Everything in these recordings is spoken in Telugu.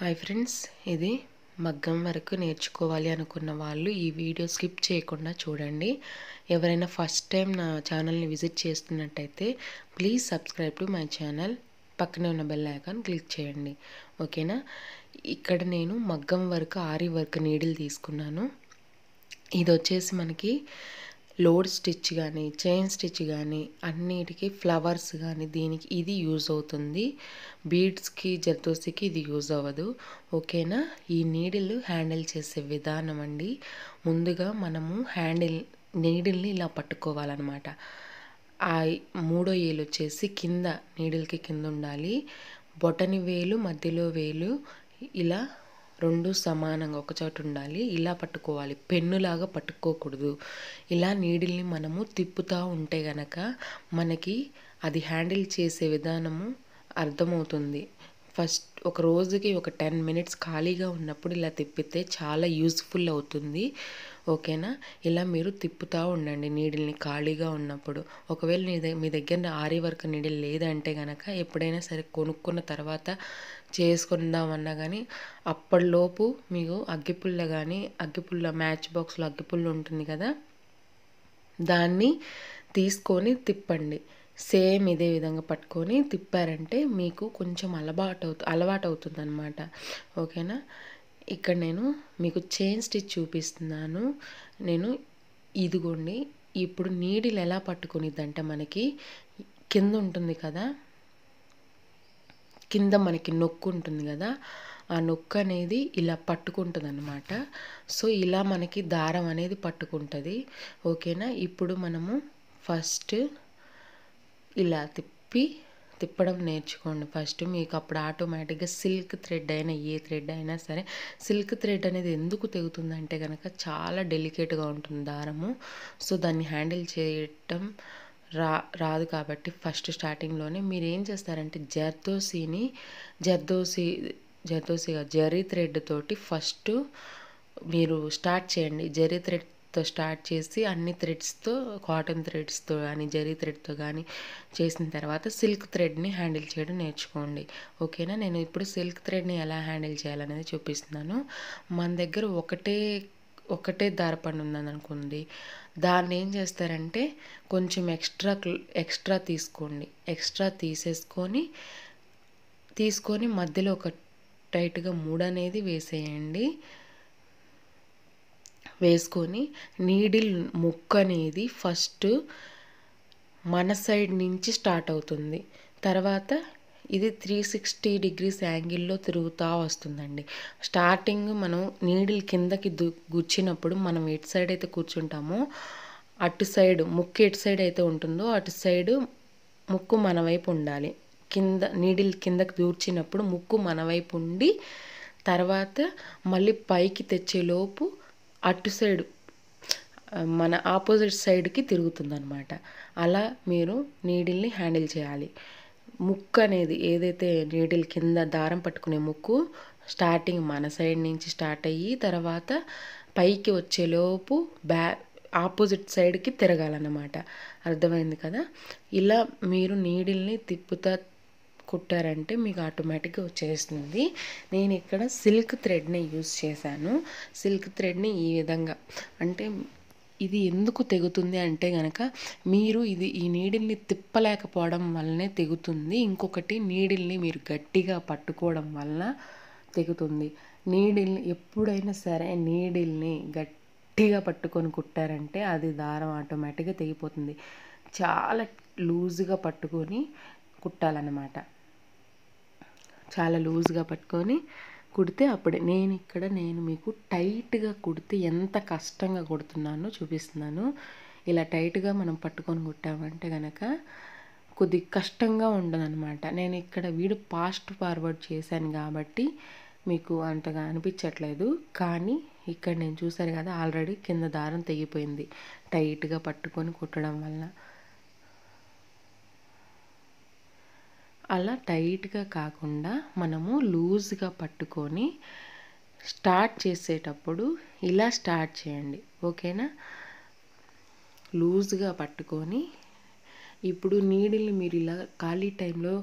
హాయ్ ఫ్రెండ్స్ ఇది మగ్గం వరకు నేర్చుకోవాలి అనుకున్న వాళ్ళు ఈ వీడియో స్కిప్ చేయకుండా చూడండి ఎవరైనా ఫస్ట్ టైం నా ఛానల్ని విజిట్ చేస్తున్నట్టయితే please subscribe to my channel పక్కనే ఉన్న బెల్ ఐకాన్ క్లిక్ చేయండి ఓకేనా ఇక్కడ నేను మగ్గం వరకు ఆరి వర్క్ నీడిల్ తీసుకున్నాను ఇది వచ్చేసి మనకి లోడ్ స్టిచ్ కానీ చైన్ స్టిచ్ కానీ అన్నిటికీ ఫ్లవర్స్ కానీ దీనికి ఇది యూజ్ అవుతుంది బీడ్స్కి జర్దోసికి ఇది యూజ్ అవ్వదు ఓకేనా ఈ నీడిల్ హ్యాండిల్ చేసే విధానం అండి ముందుగా మనము హ్యాండిల్ నీడిల్ని ఇలా పట్టుకోవాలన్నమాట ఆ మూడో ఏలు వచ్చేసి కింద నీడిల్కి కింద ఉండాలి బొటని వేలు మధ్యలో వేలు ఇలా రెండు సమానంగా ఒక చోట ఉండాలి ఇలా పట్టుకోవాలి పెన్నులాగా పట్టుకోకూడదు ఇలా నీడిల్ని మనము తిప్పుతూ ఉంటే గనక మనకి అది హ్యాండిల్ చేసే విధానము అర్థమవుతుంది ఫస్ట్ ఒక రోజుకి ఒక టెన్ మినిట్స్ ఖాళీగా ఉన్నప్పుడు ఇలా తిప్పితే చాలా యూస్ఫుల్ అవుతుంది ఓకేనా ఇలా మీరు తిప్పుతూ ఉండండి నీడిల్ని ఖాళీగా ఉన్నప్పుడు ఒకవేళ మీ దగ్గర ఆరి వర్క్ నీడిల్ లేదంటే కనుక ఎప్పుడైనా సరే కొనుక్కున్న తర్వాత చేసుకుందామన్నా కానీ అప్పటిలోపు మీకు అగ్గిపుల్ల కానీ అగ్గిపుల్ల మ్యాచ్ బాక్స్లో అగ్గిపుల్ల ఉంటుంది కదా దాన్ని తీసుకొని తిప్పండి సేమ్ ఇదే విధంగా పట్టుకొని తిప్పారంటే మీకు కొంచెం అలవాటు అవుతు అలవాటు అవుతుంది అనమాట ఓకేనా ఇక్కడ నేను మీకు చైన్ స్టిచ్ చూపిస్తున్నాను నేను ఇదిగోండి ఇప్పుడు నీడిలు ఎలా పట్టుకునిద్దంటే మనకి కింద ఉంటుంది కదా కింద మనకి నొక్కు ఉంటుంది కదా ఆ నొక్కు అనేది ఇలా పట్టుకుంటుంది అనమాట సో ఇలా మనకి దారం అనేది పట్టుకుంటుంది ఓకేనా ఇప్పుడు మనము ఫస్ట్ ఇలా తిప్పి తిప్పడం నేర్చుకోండి ఫస్ట్ మీకు అప్పుడు ఆటోమేటిక్గా సిల్క్ థ్రెడ్ అయినా ఏ థ్రెడ్ అయినా సరే సిల్క్ థ్రెడ్ అనేది ఎందుకు తెగుతుంది అంటే కనుక చాలా డెలికేట్గా ఉంటుంది దారము సో దాన్ని హ్యాండిల్ చేయటం రా రాదు కాబట్టి ఫస్ట్ స్టార్టింగ్లోనే మీరు ఏం చేస్తారంటే జర్దోసీని జర్దోసి జర్దోసీగా జరీ థ్రెడ్ తోటి ఫస్ట్ మీరు స్టార్ట్ చేయండి జరీ థ్రెడ్ తో స్టార్ట్ చేసి అన్ని థ్రెడ్స్తో కాటన్ థ్రెడ్స్తో కానీ జరీ థ్రెడ్తో కానీ చేసిన తర్వాత సిల్క్ థ్రెడ్ని హ్యాండిల్ చేయడం నేర్చుకోండి ఓకేనా నేను ఇప్పుడు సిల్క్ థ్రెడ్ని ఎలా హ్యాండిల్ చేయాలనేది చూపిస్తున్నాను మన దగ్గర ఒకటే ఒకటే దారపండు ఉందని అనుకుంది దాన్ని ఏం చేస్తారంటే కొంచెం ఎక్స్ట్రా ఎక్స్ట్రా తీసుకోండి ఎక్స్ట్రా తీసేసుకొని తీసుకొని మధ్యలో ఒక టైట్గా మూడు అనేది వేసేయండి వేసుకొని నీడిల్ ముక్క అనేది ఫస్ట్ మన సైడ్ నుంచి స్టార్ట్ అవుతుంది తర్వాత ఇది త్రీ సిక్స్టీ డిగ్రీస్ యాంగిల్లో తిరుగుతూ వస్తుందండి స్టార్టింగ్ మనం నీడిల్ కిందకి దు గుచ్చినప్పుడు మనం ఎటు సైడ్ అయితే కూర్చుంటామో అటు సైడ్ ముక్కు ఎటు సైడ్ అయితే ఉంటుందో అటు సైడ్ ముక్కు మన వైపు ఉండాలి కింద నీడిల్ కిందకి దూర్చినప్పుడు ముక్కు మన వైపు ఉండి తర్వాత మళ్ళీ పైకి తెచ్చేలోపు అటు సైడ్ మన ఆపోజిట్ సైడ్కి తిరుగుతుందనమాట అలా మీరు నీడిల్ని హ్యాండిల్ చేయాలి ముక్కు అనేది ఏదైతే నీడిల్ కింద దారం పట్టుకునే ముక్కు స్టార్టింగ్ మన సైడ్ నుంచి స్టార్ట్ అయ్యి తర్వాత పైకి వచ్చేలోపు బ్యా ఆపోజిట్ సైడ్కి తిరగాలన్నమాట అర్థమైంది కదా ఇలా మీరు నీడిల్ని తిప్పుతా కుట్టారంటే మీకు ఆటోమేటిక్గా వచ్చేస్తుంది నేను ఇక్కడ సిల్క్ థ్రెడ్ని యూజ్ చేశాను సిల్క్ థ్రెడ్ని ఈ విధంగా అంటే ఇది ఎందుకు తెగుతుంది అంటే గనక మీరు ఇది ఈ నీడిల్ని తిప్పలేకపోవడం వల్లనే తెగుతుంది ఇంకొకటి నీడిల్ని మీరు గట్టిగా పట్టుకోవడం వల్ల తెగుతుంది నీడిల్ని ఎప్పుడైనా సరే నీడిల్ని గట్టిగా పట్టుకొని కుట్టారంటే అది దారం ఆటోమేటిక్గా తెగిపోతుంది చాలా లూజ్గా పట్టుకొని కుట్టాలన్నమాట చాలా లూజ్గా పట్టుకొని కుడితే అప్పుడే నేను ఇక్కడ నేను మీకు టైట్గా కుడితే ఎంత కష్టంగా కుడుతున్నానో చూపిస్తున్నాను ఇలా టైట్గా మనం పట్టుకొని కుట్టామంటే కనుక కొద్ది కష్టంగా ఉండదనమాట నేను ఇక్కడ వీడు పాస్ట్ ఫార్వర్డ్ చేశాను కాబట్టి మీకు అంతగా అనిపించట్లేదు కానీ ఇక్కడ నేను చూశాను కదా ఆల్రెడీ కింద దారం తెగిపోయింది టైట్గా పట్టుకొని కుట్టడం వల్ల అలా టైట్గా కాకుండా మనము లూజ్గా పట్టుకొని స్టార్ట్ చేసేటప్పుడు ఇలా స్టార్ట్ చేయండి ఓకేనా లూజ్గా పట్టుకొని ఇప్పుడు నీడిల్ని మీరు ఇలా ఖాళీ టైంలో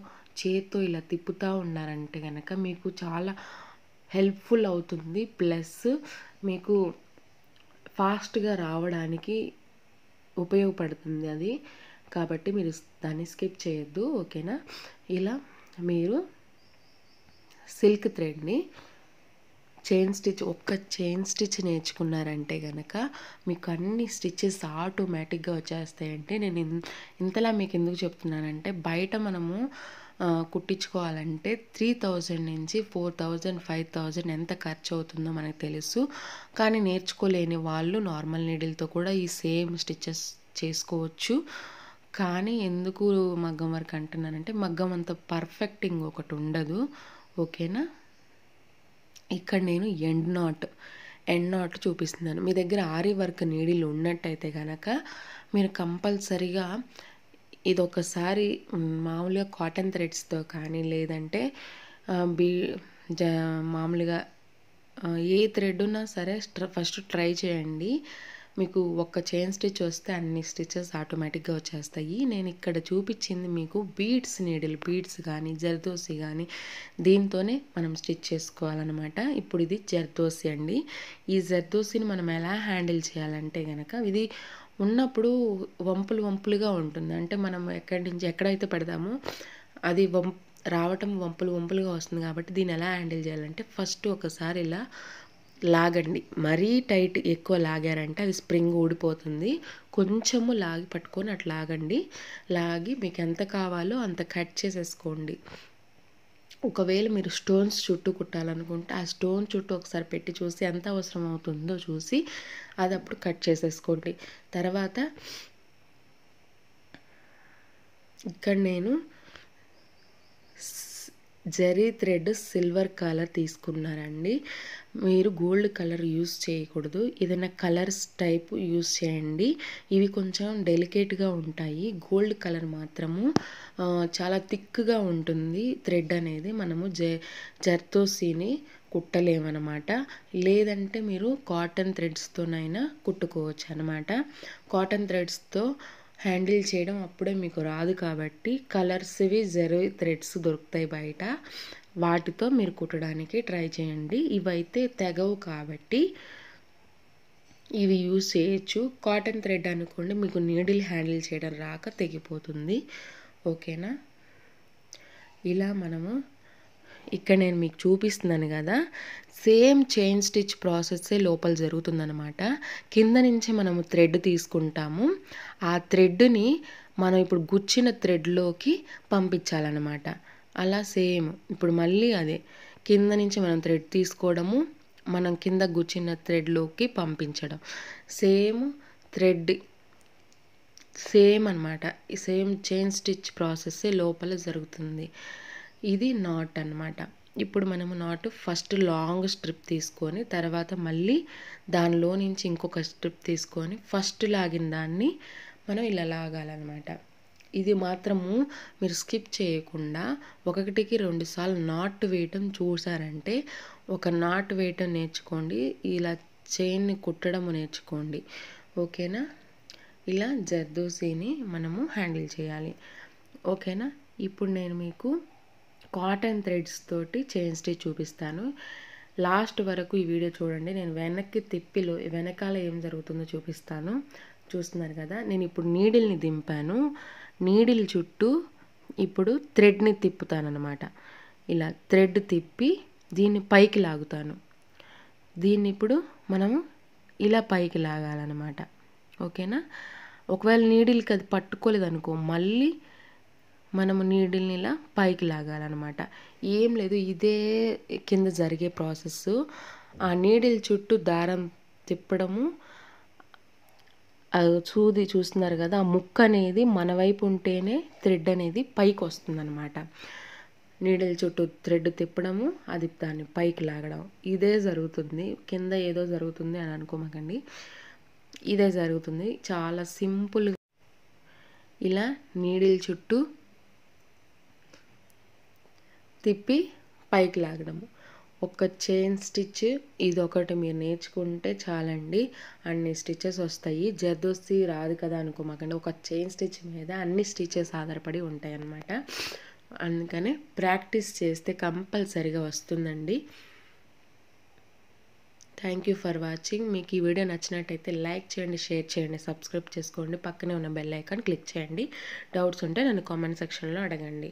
చేత్తో ఇలా తిప్పుతూ ఉన్నారంటే కనుక మీకు చాలా హెల్ప్ఫుల్ అవుతుంది ప్లస్ మీకు ఫాస్ట్గా రావడానికి ఉపయోగపడుతుంది అది కాబట్టి మీరు దాన్ని స్కిప్ చేయొద్దు ఓకేనా ఇలా మీరు సిల్క్ థ్రెడ్ని చైన్ స్టిచ్ ఒక్క చైన్ స్టిచ్ నేర్చుకున్నారంటే కనుక మీకు అన్ని స్టిచ్చెస్ ఆటోమేటిక్గా వచ్చేస్తాయంటే నేను ఇంతలా మీకు ఎందుకు చెప్తున్నానంటే బయట మనము కుట్టించుకోవాలంటే త్రీ థౌజండ్ నుంచి ఫోర్ థౌజండ్ ఫైవ్ థౌజండ్ ఎంత ఖర్చు అవుతుందో మనకు తెలుసు కానీ నేర్చుకోలేని వాళ్ళు నార్మల్ నీడిల్తో కూడా ఈ సేమ్ స్టిచ్చెస్ చేసుకోవచ్చు కానీ ఎందుకు మగ్గం వర్క్ అంటున్నానంటే మగ్గం అంత పర్ఫెక్టింగ్ ఒకటి ఉండదు ఓకేనా ఇక్కడ నేను ఎండ్ నాట్ ఎండ్ నాట్ చూపిస్తున్నాను మీ దగ్గర ఆరి వర్క్ నీడిలు ఉన్నట్టయితే కనుక మీరు కంపల్సరిగా ఇది ఒకసారి మామూలుగా కాటన్ థ్రెడ్స్తో కానీ లేదంటే బీ జ మామూలుగా ఏ థ్రెడ్ ఉన్నా సరే ఫస్ట్ ట్రై చేయండి మీకు ఒక్క చైన్ స్టిచ్ వస్తే అన్ని స్టిచెస్ ఆటోమేటిక్గా వచ్చేస్తాయి నేను ఇక్కడ చూపించింది మీకు బీడ్స్ నీడిల్ బీడ్స్ కానీ జర్దోసి కానీ దీంతోనే మనం స్టిచ్ చేసుకోవాలన్నమాట ఇప్పుడు ఇది జర్దోసి అండి ఈ జర్దోసిని మనం ఎలా హ్యాండిల్ చేయాలంటే కనుక ఇది ఉన్నప్పుడు వంపులు వంపులుగా ఉంటుంది అంటే మనం ఎక్కడి నుంచి ఎక్కడైతే పెడదామో అది వంప్ రావటం వంపులు వంపులుగా వస్తుంది కాబట్టి దీన్ని ఎలా హ్యాండిల్ చేయాలంటే ఫస్ట్ ఒకసారి ఇలా లాగండి మరీ టైట్ ఎక్కువ లాగారంటే అది స్ప్రింగ్ ఊడిపోతుంది కొంచెము లాగి పట్టుకొని అట్లా లాగండి లాగి మీకు ఎంత కావాలో అంత కట్ చేసేసుకోండి ఒకవేళ మీరు స్టోన్స్ చుట్టూ కుట్టాలనుకుంటే ఆ స్టోన్ చుట్టూ ఒకసారి పెట్టి చూసి ఎంత అవసరం అవుతుందో చూసి అది అప్పుడు కట్ చేసేసుకోండి తర్వాత ఇక్కడ నేను జరీ థ్రెడ్ సిల్వర్ కలర్ తీసుకున్నారండి మీరు గోల్డ్ కలర్ యూస్ చేయకూడదు ఏదైనా కలర్స్ టైప్ యూస్ చేయండి ఇవి కొంచెం డెలికేట్గా ఉంటాయి గోల్డ్ కలర్ మాత్రము చాలా థిక్గా ఉంటుంది థ్రెడ్ అనేది మనము జె జర్తోసీని కుట్టలేమన్నమాట లేదంటే మీరు కాటన్ థ్రెడ్స్తోనైనా కుట్టుకోవచ్చు అనమాట కాటన్ థ్రెడ్స్తో హ్యాండిల్ చేయడం అప్పుడే మీకు రాదు కాబట్టి కలర్స్వి జెరో థ్రెడ్స్ దొరుకుతాయి బయట వాటితో మీరు కుట్టడానికి ట్రై చేయండి ఇవైతే తెగవు కాబట్టి ఇవి యూస్ చేయొచ్చు కాటన్ థ్రెడ్ అనుకోండి మీకు నీడిల్ హ్యాండిల్ చేయడం రాక తెగిపోతుంది ఓకేనా ఇలా మనము ఇక్కడ నేను మీకు చూపిస్తున్నాను కదా సేమ్ చైన్ స్టిచ్ ప్రాసెస్సే లోపల జరుగుతుందనమాట కింద నుంచి మనము థ్రెడ్ తీసుకుంటాము ఆ థ్రెడ్ని మనం ఇప్పుడు గుచ్చిన థ్రెడ్లోకి పంపించాలన్నమాట అలా సేమ్ ఇప్పుడు మళ్ళీ అదే కింద నుంచి మనం థ్రెడ్ తీసుకోవడము మనం కింద గుచ్చిన థ్రెడ్లోకి పంపించడం సేమ్ థ్రెడ్ సేమ్ అనమాట సేమ్ చైన్ స్టిచ్ ప్రాసెస్ లోపల జరుగుతుంది ఇది నాట్ అనమాట ఇప్పుడు మనము నాట్ ఫస్ట్ లాంగ్ స్ట్రిప్ తీసుకొని తర్వాత మళ్ళీ దానిలో నుంచి ఇంకొక స్ట్రిప్ తీసుకొని ఫస్ట్ లాగిన దాన్ని మనం ఇలా లాగాలన్నమాట ఇది మాత్రము మీరు స్కిప్ చేయకుండా ఒకటికి రెండుసార్లు నాట్ వేయటం చూసారంటే ఒక నాట్ వేయటం నేర్చుకోండి ఇలా చైన్ని కుట్టడం నేర్చుకోండి ఓకేనా ఇలా జర్దోసీని మనము హ్యాండిల్ చేయాలి ఓకేనా ఇప్పుడు నేను మీకు కాటన్ థ్రెడ్స్ తోటి చైన్ స్టిచ్ చూపిస్తాను లాస్ట్ వరకు ఈ వీడియో చూడండి నేను వెనక్కి తిప్పిలో వెనకాల ఏం జరుగుతుందో చూపిస్తాను చూస్తున్నారు కదా నేను ఇప్పుడు నీడిల్ని దింపాను నీడిల్ చుట్టూ ఇప్పుడు థ్రెడ్ని తిప్పుతానమాట ఇలా థ్రెడ్ తిప్పి దీన్ని పైకి లాగుతాను దీన్ని ఇప్పుడు మనము ఇలా పైకి లాగాలన్నమాట ఓకేనా ఒకవేళ నీడిల్కి అది పట్టుకోలేదనుకో మళ్ళీ మనము నీడిల్ని ఇలా పైకి లాగాలన్నమాట ఏం లేదు ఇదే కింద జరిగే ప్రాసెస్ ఆ నీడిల్ చుట్టూ దారం తిప్పడము చూది చూస్తున్నారు కదా ఆ ముక్క అనేది మన వైపు ఉంటేనే థ్రెడ్ అనేది పైకి వస్తుందన్నమాట నీడల చుట్టూ థ్రెడ్ తిప్పడము అది దాన్ని పైకి లాగడం ఇదే జరుగుతుంది కింద ఏదో జరుగుతుంది అని అనుకోమకండి ఇదే జరుగుతుంది చాలా సింపుల్గా ఇలా నీడిల్ చుట్టూ తిప్పి పైకి లాగడము ఒక చైన్ స్టిచ్ ఇది ఒకటి మీరు నేర్చుకుంటే చాలండి అన్ని స్టిచ్చెస్ వస్తాయి జర్దోస్తి రాదు కదా అనుకోమాకండి ఒక చైన్ స్టిచ్ మీద అన్ని స్టిచ్చెస్ ఆధారపడి ఉంటాయి అన్నమాట అందుకనే ప్రాక్టీస్ చేస్తే కంపల్సరిగా వస్తుందండి థ్యాంక్ యూ ఫర్ వాచింగ్ మీకు ఈ వీడియో నచ్చినట్టయితే లైక్ చేయండి షేర్ చేయండి సబ్స్క్రైబ్ చేసుకోండి పక్కనే ఉన్న బెల్ ఐకాన్ క్లిక్ చేయండి డౌట్స్ ఉంటే నన్ను కామెంట్ సెక్షన్లో అడగండి